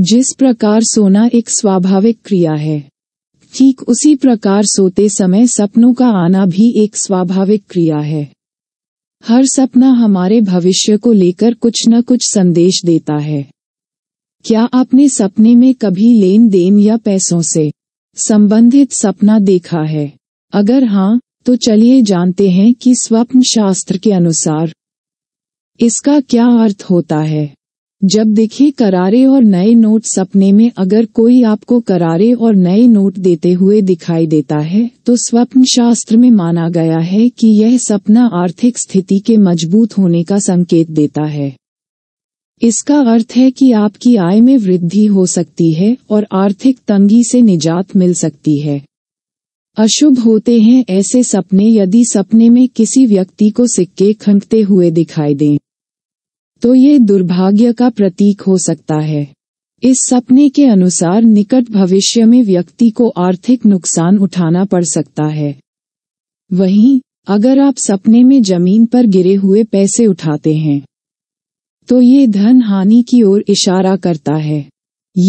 जिस प्रकार सोना एक स्वाभाविक क्रिया है ठीक उसी प्रकार सोते समय सपनों का आना भी एक स्वाभाविक क्रिया है हर सपना हमारे भविष्य को लेकर कुछ न कुछ संदेश देता है क्या आपने सपने में कभी लेन देन या पैसों से संबंधित सपना देखा है अगर हाँ तो चलिए जानते हैं कि स्वप्न शास्त्र के अनुसार इसका क्या अर्थ होता है जब देखे करारे और नए नोट सपने में अगर कोई आपको करारे और नए नोट देते हुए दिखाई देता है तो स्वप्न शास्त्र में माना गया है कि यह सपना आर्थिक स्थिति के मजबूत होने का संकेत देता है इसका अर्थ है कि आपकी आय में वृद्धि हो सकती है और आर्थिक तंगी से निजात मिल सकती है अशुभ होते हैं ऐसे सपने यदि सपने में किसी व्यक्ति को सिक्के खंकते हुए दिखाई दें तो ये दुर्भाग्य का प्रतीक हो सकता है इस सपने के अनुसार निकट भविष्य में व्यक्ति को आर्थिक नुकसान उठाना पड़ सकता है वहीं अगर आप सपने में जमीन पर गिरे हुए पैसे उठाते हैं तो ये धन हानि की ओर इशारा करता है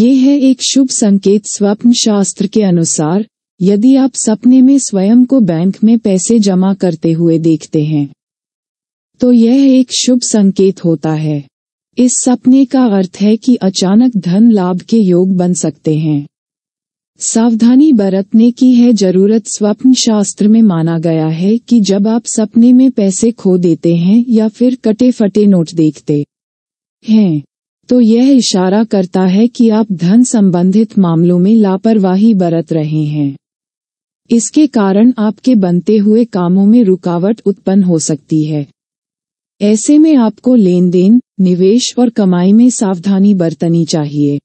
ये है एक शुभ संकेत स्वप्न शास्त्र के अनुसार यदि आप सपने में स्वयं को बैंक में पैसे जमा करते हुए देखते हैं तो यह एक शुभ संकेत होता है इस सपने का अर्थ है कि अचानक धन लाभ के योग बन सकते हैं सावधानी बरतने की है जरूरत स्वप्न शास्त्र में माना गया है कि जब आप सपने में पैसे खो देते हैं या फिर कटे फटे नोट देखते हैं तो यह इशारा करता है कि आप धन संबंधित मामलों में लापरवाही बरत रहे हैं इसके कारण आपके बनते हुए कामों में रुकावट उत्पन्न हो सकती है ऐसे में आपको लेन देन निवेश और कमाई में सावधानी बरतनी चाहिए